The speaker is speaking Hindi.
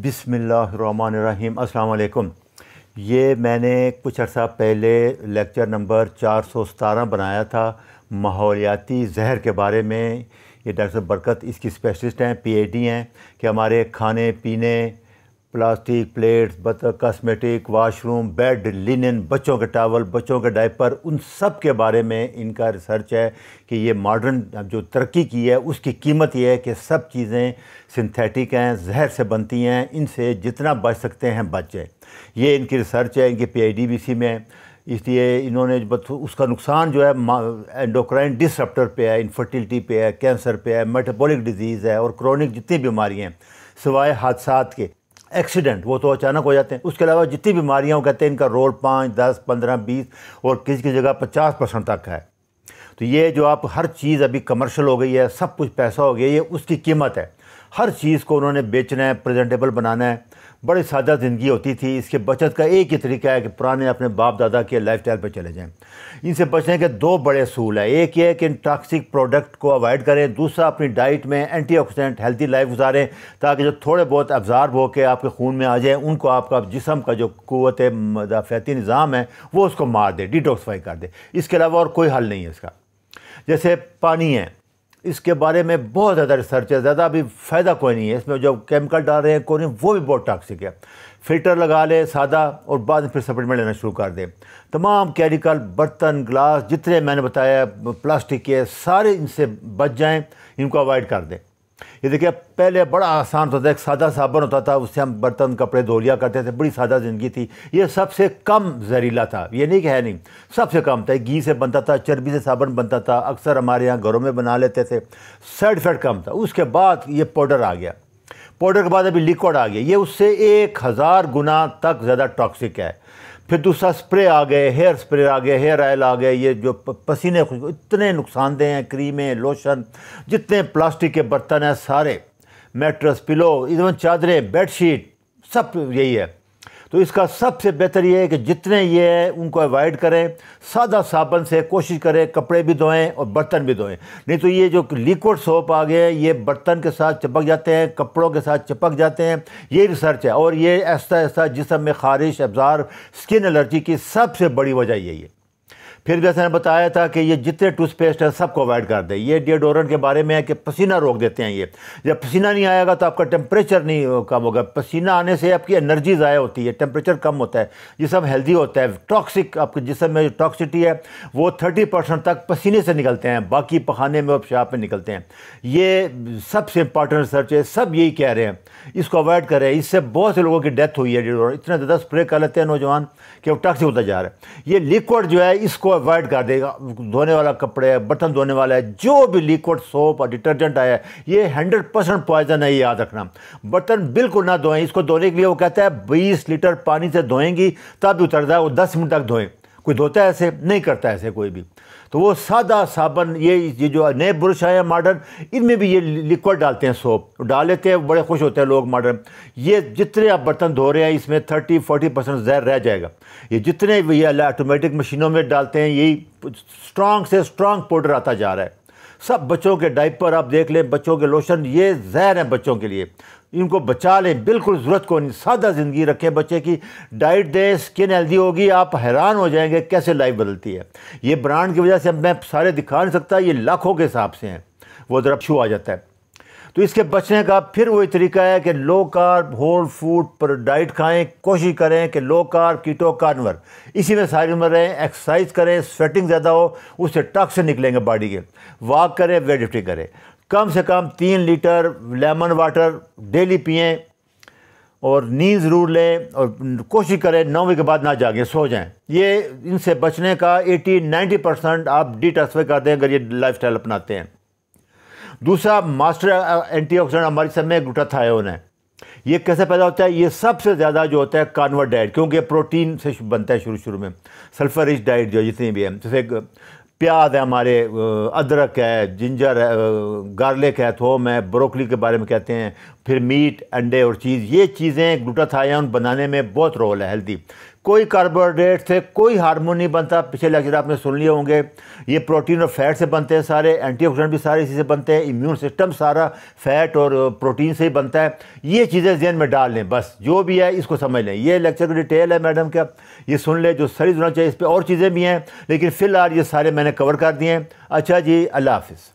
बिसमीम् अल्लाम ये मैंने कुछ अर्सा पहले लेक्चर नंबर चार सौ सतारह बनाया था माहौलियाती जहर के बारे में ये डॉक्टर बरकत इसकी स्पेशलिस्ट हैं डी हैं कि हमारे खाने पीने प्लास्टिक प्लेट्स बत कॉस्मेटिक वाशरूम बेड लिनन बच्चों के टावल बच्चों के डायपर उन सब के बारे में इनका रिसर्च है कि ये मॉडर्न जो तरक्की की है उसकी कीमत ये है कि सब चीज़ें सिंथेटिक हैं जहर से बनती हैं इनसे जितना बच सकते हैं बच जाए ये इनकी रिसर्च है इनकी पीआईडीबीसी में इसलिए इन्होंने उसका नुकसान जो है एंडोक्राइन डिसप्टर पे है इनफर्टिलिटी पे है कैंसर पे है मेटाबॉलिक डिजीज़ है और क्रॉनिक जितनी बीमारियाँ हैं हादसा के एक्सीडेंट वो तो अचानक हो जाते हैं उसके अलावा जितनी बीमारियाँ वो कहते हैं इनका रोल पाँच दस पंद्रह बीस और किसी की जगह पचास परसेंट तक है तो ये जो आप हर चीज़ अभी कमर्शल हो गई है सब कुछ पैसा हो गया ये उसकी कीमत है हर चीज़ को उन्होंने बेचना है प्रेजेंटेबल बनाना है बड़ी सादा ज़िंदगी होती थी इसके बचत का एक ही तरीका है कि पुराने अपने बाप दादा के लाइफ स्टाइल पर चले जाएँ इनसे बचने के दो बड़े असूल हैं एक ये है कि इन टॉक्सिक प्रोडक्ट को अवॉइड करें दूसरा अपनी डाइट में एंटीऑक्सीडेंट हेल्दी लाइफ गुजारें ताकि जो थोड़े बहुत अब्जार्व हो के आपके खून में आ जाए उनको आपका जिसम का जो क़वत मदाफ़ती निज़ाम है वो उसको मार दे डिटॉक्सीफाई कर दे इसके अलावा और कोई हल नहीं है इसका जैसे पानी है इसके बारे में बहुत ज़्यादा रिसर्च है ज़्यादा अभी फ़ायदा कोई नहीं है इसमें जो केमिकल डाल रहे हैं कोई नहीं वो भी बहुत टॉक्सिक है फिल्टर लगा ले सादा और बाद में फिर सप्लीमेंट लेना शुरू कर दें तमाम केमिकल बर्तन ग्लास जितने मैंने बताया प्लास्टिक के सारे इनसे बच जाएँ इनको अवॉइड कर दें ये देखिए पहले बड़ा आसान होता था एक सादा साबुन होता था उससे हम बर्तन कपड़े धो लिया करते थे बड़ी सादा ज़िंदगी थी ये सबसे कम जहरीला था ये नहीं कि है नहीं सबसे कम था घी से बनता था चर्बी से साबुन बनता था अक्सर हमारे यहाँ घरों में बना लेते थे साइड इफेक्ट कम था उसके बाद ये पाउडर आ गया पाउडर के बाद अभी लिक्विड आ गया ये उससे एक हज़ार गुना तक ज़्यादा टॉक्सिक है फिर दूसरा स्प्रे आ गए हेयर स्प्रे आ गए हेयर ऑयल आ गए ये जो पसीने खुश इतने नुकसानदेह हैं क्रीमें लोशन जितने प्लास्टिक के बर्तन हैं सारे मेट्रस पिलो इवन चादरें बेडशीट सब यही है तो इसका सबसे बेहतर ये है कि जितने ये है उनको अवॉइड करें सादा साबन से कोशिश करें कपड़े भी धोएं और बर्तन भी धोएं नहीं तो ये जो लिक्विड सोप आ गए ये बर्तन के साथ चिपक जाते हैं कपड़ों के साथ चिपक जाते हैं ये रिसर्च है और ये ऐसा ऐसा जिसम में खारिश अफज़ार स्किन एलर्जी की सबसे बड़ी वजह यही है फिर भी ने बताया था कि ये जितने टूथपेस्ट हैं सबको अवॉइड कर दें ये डिओडोरेंट के बारे में है कि पसीना रोक देते हैं ये जब पसीना नहीं आएगा तो आपका टेम्परेचर नहीं कम होगा पसीना आने से आपकी एनर्जी ज़ाया होती है टेम्परेचर कम होता है जिसम हेल्दी होता है टॉक्सिक आपके जिसम में जो टॉक्सिटी है वो थर्टी परसेंट तक पसीने से निकलते हैं बाकी पखाने में और पेशाब में निकलते हैं ये सबसे इंपॉर्टेंट रिसर्च है सब यही कह रहे हैं इसको अवॉइड करें इससे बहुत से लोगों की डेथ हुई है डिओडोरेंट इतना ज़्यादा स्प्रे कर लेते हैं नौजवान कि वो टॉक्सिक होता जा रहा है ये लिक्विड जो है इसको अवॉइड कर देगा धोने वाला कपड़े है बर्तन धोने वाला है जो भी लिक्विड सोप और डिटर्जेंट आया है ये हंड्रेड परसेंट पॉइजन है याद रखना बर्तन बिल्कुल ना धोएं इसको धोने के लिए वो कहता है बीस लीटर पानी से धोएंगी तब उतरता है वो दस मिनट तक धोएं कोई धोता है ऐसे नहीं करता ऐसे कोई भी तो वो सादा साबन ये ये जो नए ब्रश आए हैं मॉडर्न इनमें भी ये लिक्विड डालते हैं सोप डाल लेते हैं बड़े खुश होते हैं लोग मॉडर्न ये जितने आप बर्तन धो रहे हैं इसमें थर्टी फोर्टी परसेंट जहर रह जाएगा ये जितने ये ऑटोमेटिक मशीनों में डालते हैं यही स्ट्रॉन्ग से स्ट्रॉन्ग पाउडर आता जा रहा है सब बच्चों के डाइपर आप देख लें बच्चों के लोशन ये जहर है बच्चों के लिए इनको बचा लें बिल्कुल ज़रूरत को सादा ज़िंदगी रखें बच्चे की डाइट दें स्किन हेल्दी होगी आप हैरान हो जाएंगे कैसे लाइफ बदलती है ये ब्रांड की वजह से मैं सारे दिखा नहीं सकता ये लाखों के हिसाब से हैं वो ज़रा शू आ जाता है तो इसके बचने का फिर वही तरीका है कि लो कार्ब होल फूड पर डाइट खाएं कोशिश करें कि लो कार्ब कीटो कार्नवर इसी में सारी उम्र रहें एक्सरसाइज करें स्वेटिंग ज़्यादा हो उससे टक से निकलेंगे बॉडी के वॉक करें वेट लिफ्टिंग करें कम से कम तीन लीटर लेमन वाटर डेली पिएँ और नींद ज़रूर लें और कोशिश करें नौ बजे के बाद ना जागें सो जाएं ये इनसे बचने का 80 90 परसेंट आप डिटॉक्सिफाई करते हैं अगर ये लाइफस्टाइल अपनाते हैं दूसरा मास्टर एंटीऑक्सीडेंट हमारे समय ग्लूटाथायोन है ये कैसे पैदा होता है ये सबसे ज़्यादा जो होता है कार्नवर डाइट क्योंकि प्रोटीन से बनता है शुरू शुरू में सल्फर रिच डाइट जो जितनी भी है जैसे प्याज है हमारे अदरक है जिंजर है गार्लिक है थोम है ब्रोकली के बारे में कहते हैं फिर मीट अंडे और चीज़ ये चीज़ें ग्लूटाथायन बनाने में बहुत रोल है हेल्दी कोई कार्बोहाइड्रेट से कोई हार्मोन नहीं बनता पिछले लेक्चर आपने सुन लिए होंगे ये प्रोटीन और फैट से बनते हैं सारे एंटीऑक्सीडेंट भी सारे इसी से बनते हैं इम्यून सिस्टम सारा फैट और प्रोटीन से ही बनता है ये चीज़ें जहन में डाल लें बस जो भी है इसको समझ लें ये लेक्चर की डिटेल है मैडम क्या ये सुन लें जो सही सुनना चाहिए इस पर और चीज़ें भी हैं लेकिन फ़िलहाल ये सारे मैंने कवर कर दिए हैं अच्छा जी अल्लाह हाफिज़